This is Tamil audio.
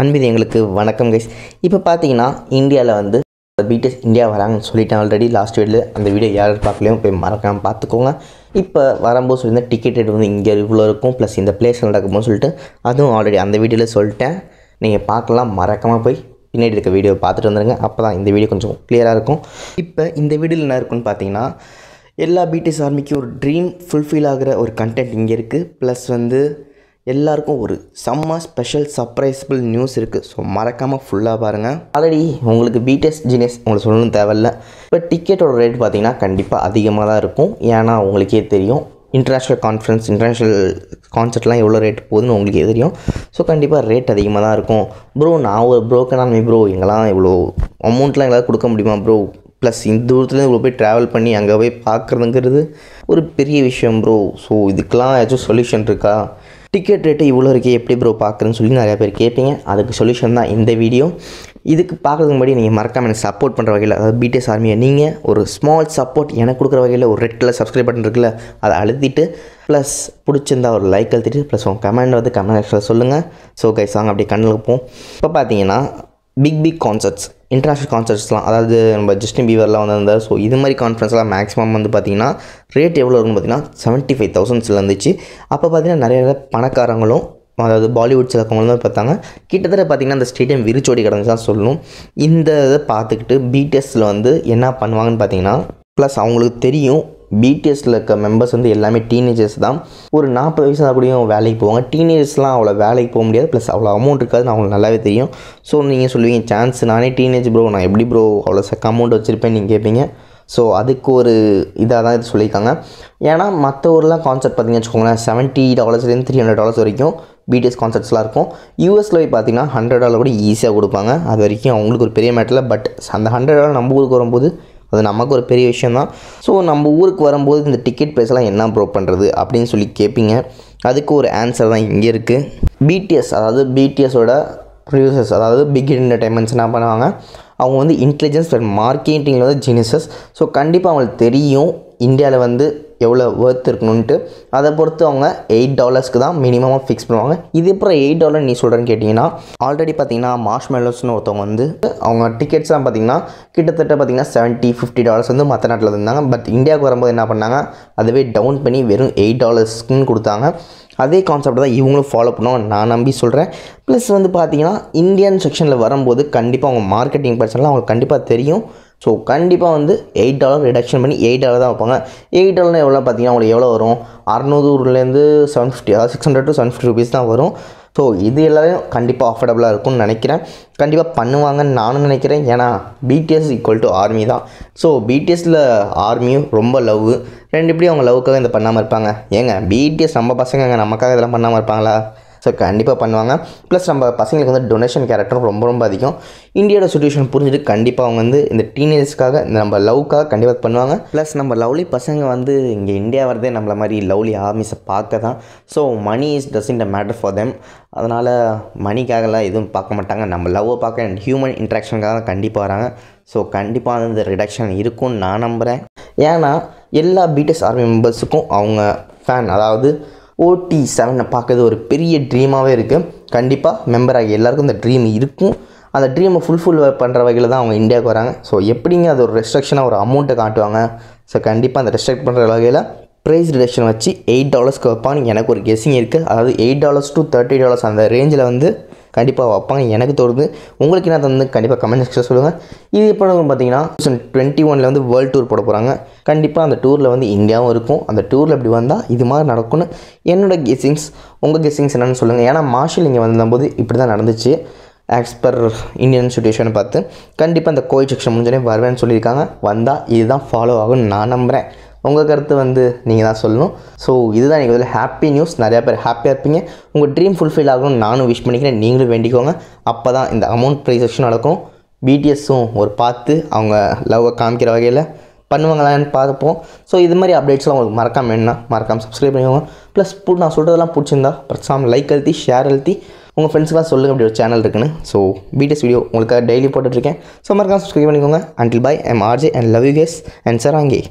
அன்பிது எங்களுக்கு வணக்கம் கைஸ் இப்போ பார்த்தீங்கன்னா இந்தியாவில் வந்து பீட்டர்ஸ் இந்தியா வராங்கன்னு சொல்லிட்டேன் ஆல்ரெடி லாஸ்ட் வீடியோ அந்த வீடியோ யாரும் பார்க்கலையும் போய் மறக்காமல் பார்த்துக்கோங்க இப்போ வரும்போது சொல்லியிருந்தேன் டிக்கெட் ரேட் வந்து இங்கே இவ்வளோ இருக்கும் ப்ளஸ் இந்த பிளேஸில் நடக்கும்போது சொல்லிட்டு அதுவும் ஆல்ரெடி அந்த வீடியோவில் சொல்லிட்டேன் நீங்கள் பார்க்கலாம் மறக்காமல் போய் பின்னாடி இருக்க வீடியோ பார்த்துட்டு வந்துடுங்க அப்போ தான் இந்த வீடியோ கொஞ்சம் கிளியராக இருக்கும் இப்போ இந்த வீடியோவில் என்ன இருக்குன்னு பார்த்தீங்கன்னா எல்லா பிடிஎஸ் ஆர்மிக்கும் ஒரு ட்ரீம் ஃபுல்ஃபில் ஆகிற ஒரு கண்டென்ட் இங்கே இருக்குது ப்ளஸ் வந்து எல்லாருக்கும் ஒரு செம்ம ஸ்பெஷல் சர்ப்ரைஸபிள் நியூஸ் இருக்குது ஸோ மறக்காமல் ஃபுல்லாக பாருங்கள் ஆல்ரெடி உங்களுக்கு பிடிஎஸ் ஜினியஸ் உங்களுக்கு சொல்லணும் தேவையில்ல இப்போ டிக்கெட்டோட ரேட் பார்த்திங்கன்னா கண்டிப்பாக அதிகமாக தான் இருக்கும் ஏன்னா உங்களுக்கே தெரியும் இன்டர்நேஷ்னல் கான்ஃபரன்ஸ் இன்டர்நேஷ்னல் கான்சர்ட்லாம் எவ்வளோ ரேட் போகுதுன்னு உங்களுக்கே தெரியும் ஸோ கண்டிப்பாக ரேட் அதிகமாக தான் இருக்கும் ப்ரோ நான் ஒரு ப்ரோக்கனாலுமே ப்ரோ எங்கெல்லாம் இவ்வளோ அமௌண்ட்லாம் எங்களால் கொடுக்க முடியுமா ப்ரோ ப்ளஸ் இந்த தூரத்துலேருந்து இவ்வளோ போய் ட்ராவல் பண்ணி அங்கே போய் பார்க்குறதுங்கிறது ஒரு பெரிய விஷயம் ப்ரோ ஸோ இதுக்கெலாம் ஏதாச்சும் சொல்யூஷன் இருக்கா டிக்கெட் ரேட்டு இவ்வளோ இருக்குது எப்படி ப்ரோ பார்க்குறேன்னு சொல்லி நிறையா பேர் கேட்டீங்க அதுக்கு சொல்யூஷன் தான் இந்த வீடியோ இதுக்கு பார்க்குறதுக்கு படி நீங்கள் மறக்காமல் எனக்கு சப்போர்ட் பண்ணுற வகையில் அதாவது பிடிஎஸ் ஆர்மியை நீங்கள் ஒரு ஸ்மால் சப்போர்ட் எனக்கு கொடுக்குற வகையில் ஒரு ரெட் கலர் சப்ஸ்கிரைப் பட்டன் இருக்குல்ல அதை அழுத்திட்டு ப்ளஸ் பிடிச்சிருந்தா ஒரு லைக் அழுத்திட்டு ப்ளஸ் உங்கள் கமெண்ட் வந்து கமெண்ட் சொல்லுங்கள் ஸோ கைஸ் வாங்க அப்படியே கண்ணில் போம் இப்போ பார்த்தீங்கன்னா பிக் பிக் கான்சர்ட்ஸ் இன்டர்நேஷ்னல் கான்சர்ட்ஸ்லாம் அதாவது நம்ம ஜஸ்டின் பீவர்லாம் வந்திருந்தார் ஸோ இது மாதிரி கான்ஃபரன்ஸ்லாம் மேக்ஸிமம் வந்து பார்த்திங்கன்னா ரேட் எவ்வளோ இருக்குன்னு பார்த்தீங்கன்னா செவன்ட்டி ஃபைவ் தௌசண்ட்ஸில் இருந்துச்சு அப்போ பார்த்திங்கன்னா நிறைய நிறைய பணக்காரங்களும் அதாவது பாலிவுட் சிலக்கவங்களும் தான் பார்த்தாங்க கிட்டத்தட்ட பார்த்திங்கன்னா அந்த ஸ்டேடியம் விரிச்சோடி கிடந்துச்சு தான் சொல்லணும் இந்த இதை பார்த்துக்கிட்டு பிடிஎஸில் வந்து என்ன பண்ணுவாங்கன்னு பார்த்தீங்கன்னா ப்ளஸ் அவங்களுக்கு தெரியும் பிடிஎஸ்ல இருக்க மெம்பர்ஸ் வந்து எல்லாமே டீனேஜர்ஸ் தான் ஒரு நாற்பது வயசு கூடயும் வேலைக்கு போவாங்க டீனேஜர்ஸ்லாம் அவ்வளோ வேலைக்கு போக முடியாது ப்ளஸ் அவ்வளோ அமௌண்ட் நான் அவங்களுக்கு நல்லாவே தெரியும் ஸோ நீங்கள் சொல்லுவீங்க சான்ஸ் நானே டீனேஜ் ப்ரோ நான் எப்படி ப்ரோ அவ்வளோ சக்க அமௌண்ட் வச்சுருப்பேன் நீங்கள் கேட்பீங்க ஸோ அதுக்கு ஒரு இதாக தான் இது சொல்லியிருக்காங்க ஏன்னா மற்ற ஊர்லாம் கான்சர்ட் பார்த்தீங்கன்னு வச்சுக்கோங்களேன் செவன்ட்டி டாலர்ஸ்லேருந்து த்ரீ ஹண்ட்ரட் டாலர்ஸ் வரைக்கும் பிடிஎஸ் கான்செர்ட்ஸ்லாம் இருக்கும் யூஎஸில் போய் பார்த்தீங்கன்னா ஹண்ட்ரட் டாலர் கூட ஈஸியாக கொடுப்பாங்க அது வரைக்கும் அவங்களுக்கு ஒரு பெரிய மேட்டரில் பட் அந்த ஹண்ட்ரட் டாலர் நம்ம ஊருக்கு வரும்போது அது நமக்கு ஒரு பெரிய விஷயம் தான் ஸோ நம்ம ஊருக்கு வரும்போது இந்த டிக்கெட் ப்ரைஸ்லாம் என்ன ப்ரோ பண்ணுறது அப்படின்னு சொல்லி கேட்பீங்க அதுக்கு ஒரு ஆன்சர் தான் இங்கே இருக்குது பிடிஎஸ் அதாவது பிடிஎஸோட ப்ரொடியூசர்ஸ் அதாவது பிக் என்டர்டைன்மெண்ட்ஸ் என்ன பண்ணுவாங்க அவங்க வந்து இன்டெலிஜென்ஸ் அண்ட் மார்க்கெட்டிங்கில் வந்து ஜீனிசஸ் ஸோ கண்டிப்பாக அவங்களுக்கு தெரியும் இந்தியாவில் வந்து எவ்வளோ ஒர்த் இருக்கணுன்ட்டு அதை பொறுத்து அவங்க எயிட் டாலர்ஸ்க்கு தான் மினிமமாக ஃபிக்ஸ் பண்ணுவாங்க இது அப்புறம் எயிட் டாலர் நீ சொல்கிறேன்னு கேட்டிங்கன்னா ஆல்ரெடி பார்த்தீங்கன்னா மார்ஷ் மெல்லோஸ்னு ஒருத்தவங்க வந்து அவங்க டிக்கெட்ஸ்லாம் பார்த்தீங்கன்னா கிட்டத்தட்ட பார்த்தீங்கன்னா செவன்ட்டி ஃபிஃப்டி டாலர்ஸ் வந்து மற்ற நாட்டில் இருந்தாங்க பட் இந்தியாவுக்கு வரும்போது என்ன பண்ணாங்க அதுவே டவுன் பண்ணி வெறும் எயிட் டாலர்ஸ்க்குன்னு கொடுத்தாங்க அதே கான்செப்ட் தான் இவங்களும் ஃபாலோ பண்ணுவாங்க நான் நம்பி சொல்கிறேன் ப்ளஸ் வந்து பார்த்தீங்கன்னா இந்தியன் செக்ஷனில் வரும்போது கண்டிப்பாக அவங்க மார்க்கெட்டிங் பர்சனில் அவங்களுக்கு கண்டிப்பாக தெரியும் ஸோ கண்டிப்பாக வந்து எயிட் டாலர் ரிடக்ஷன் பண்ணி எயிட் டாலர் தான் வைப்பாங்க எயிட் டாலர்னால் எவ்வளோ பார்த்தீங்கன்னா உங்களுக்கு எவ்வளோ வரும் அறநூறுலேருந்து செவன் ஃபிஃப்டி அதாவது six hundred to seven fifty rupees தான் வரும் ஸோ இது எல்லாரையும் கண்டிப்பாக அஃபர்டபுளாக இருக்கும்னு நினைக்கிறேன் கண்டிப்பாக பண்ணுவாங்கன்னு நானும் நினைக்கிறேன் ஏன்னா பிடிஎஸ் ஈக்குவல் டு ஆர்மி தான் ஸோ பிடிஎஸில் ஆர்மியும் ரொம்ப லவ் ரெண்டு இப்படி அவங்க லவ்க்காக இதை பண்ணாமல் இருப்பாங்க ஏங்க பிடிஎஸ் நம்ம பசங்க நமக்காக இதெல்லாம் பண்ணாமல் இருப்பாங்களா ஸோ கண்டிப்பாக பண்ணுவாங்க ப்ளஸ் நம்ம பசங்களுக்கு வந்து டொனேஷன் கேரக்டர் ரொம்ப ரொம்ப அதிகம் இந்தியாவோட சுச்சுவேஷன் புரிஞ்சுட்டு கண்டிப்பாக அவங்க வந்து இந்த டீனேஜ்க்காக இந்த நம்ம லவ்க்காக கண்டிப்பாக பண்ணுவாங்க ப்ளஸ் நம்ம லவ்லி பசங்க வந்து இங்கே இந்தியா வரதே நம்மளை மாதிரி லவ்லி ஆர்மிஸை பார்க்க தான் so money is doesn't a matter for them அதனால் மணிக்காகலாம் எதுவும் பார்க்க மாட்டாங்க நம்ம லவ்வை பார்க்க அண்ட் ஹியூமன் இன்ட்ராக்ஷனுக்காக தான் கண்டிப்பாக வராங்க ஸோ கண்டிப்பாக அந்த இந்த ரிடக்ஷன் இருக்கும்னு நான் நம்புகிறேன் ஏன்னா எல்லா பிடிஎஸ் ஆர்மி மெம்பர்ஸுக்கும் அவங்க ஃபேன் அதாவது ஓடி செவனை பார்க்குறது ஒரு பெரிய ட்ரீமாகவே இருக்குது கண்டிப்பாக மெம்பர் ஆகி எல்லாருக்கும் இந்த ட்ரீம் இருக்கும் அந்த ட்ரீமை ஃபுல்ஃபில் பண்ணுற வகையில் தான் அவங்க இந்தியாவுக்கு வராங்க ஸோ எப்படிங்க அது ஒரு ரெஸ்ட்ரிக்ஷனாக ஒரு அமௌண்ட்டை காட்டுவாங்க ஸோ கண்டிப்பாக அந்த ரெஸ்ட்ரிக்ட் பண்ணுற வகையில் ப்ரைஸ் ரிடக்ஷன் வச்சு எயிட் டாலர்ஸ்க்கு வைப்பான்னு எனக்கு ஒரு கெஸ்ஸிங் இருக்குது அதாவது eight dollars to thirty dollars அந்த ரேஞ்சில் வந்து கண்டிப்பாக வைப்பாங்க எனக்கு தோணுது உங்களுக்கு என்ன தந்து கண்டிப்பாக கமெண்ட் செக்ஷன் சொல்லுங்கள் இது இப்போ பார்த்தீங்கன்னா டூ தௌசண்ட் டுவெண்ட்டி ஒனில் வந்து வேர்ல்டு டூர் போட போகிறாங்க கண்டிப்பாக அந்த டூரில் வந்து இந்தியாவும் இருக்கும் அந்த டூரில் இப்படி வந்தால் இது மாதிரி நடக்கும்னு என்னோடய கெஸ்ஸிங்ஸ் உங்கள் கெஸ்ஸிங்ஸ் என்னென்னு சொல்லுங்கள் ஏன்னா மார்ஷல் இங்கே வந்தபோது இப்படி தான் நடந்துச்சு ஆக்ஸ்பர் பர் இந்தியன் சுச்சுவேஷன் பார்த்து கண்டிப்பாக அந்த கோவிட் செக்ஷன் முடிஞ்சோடனே வருவேன்னு சொல்லியிருக்காங்க வந்தால் இதுதான் ஃபாலோ ஆகும்னு நான் நம்புகிறேன் உங்கள் கருத்து வந்து நீங்கள் தான் சொல்லணும் ஸோ இதுதான் நீங்கள் வந்து ஹாப்பி நியூஸ் நிறையா பேர் ஹாப்பியாக இருப்பீங்க உங்கள் ட்ரீம் ஃபுல்ஃபில் ஆகணும்னு நானும் விஷ் பண்ணிக்கிறேன் நீங்களும் வேண்டிக்கோங்க அப்போ தான் இந்த அமௌண்ட் ப்ரைசேஷன் நடக்கும் பிடிஎஸும் ஒரு பார்த்து அவங்க லவ்வை காமிக்கிற வகையில் பண்ணுவாங்களான்னு பார்ப்போம் ஸோ இது மாதிரி அப்டேட்ஸ்லாம் உங்களுக்கு மறக்காமல் என்ன மறக்காமல் சப்ஸ்கிரைப் பண்ணிக்கோங்க ப்ளஸ் நான் சொல்கிறதெல்லாம் பிடிச்சிருந்தா பிரச்சாமல் லைக் அழுத்தி ஷேர் அழுத்தி உங்கள் ஃப்ரெண்ட்ஸ்க்குலாம் சொல்லுங்கள் அப்படி ஒரு சேனல் இருக்குன்னு ஸோ பிடிஎஸ் வீடியோ உங்களுக்காக டெய்லி போட்டுட்ருக்கேன் ஸோ மறக்காமல் சப்ஸ்கிரைப் பண்ணிக்கோங்க until bye M RJ and love you guys and சராங்கே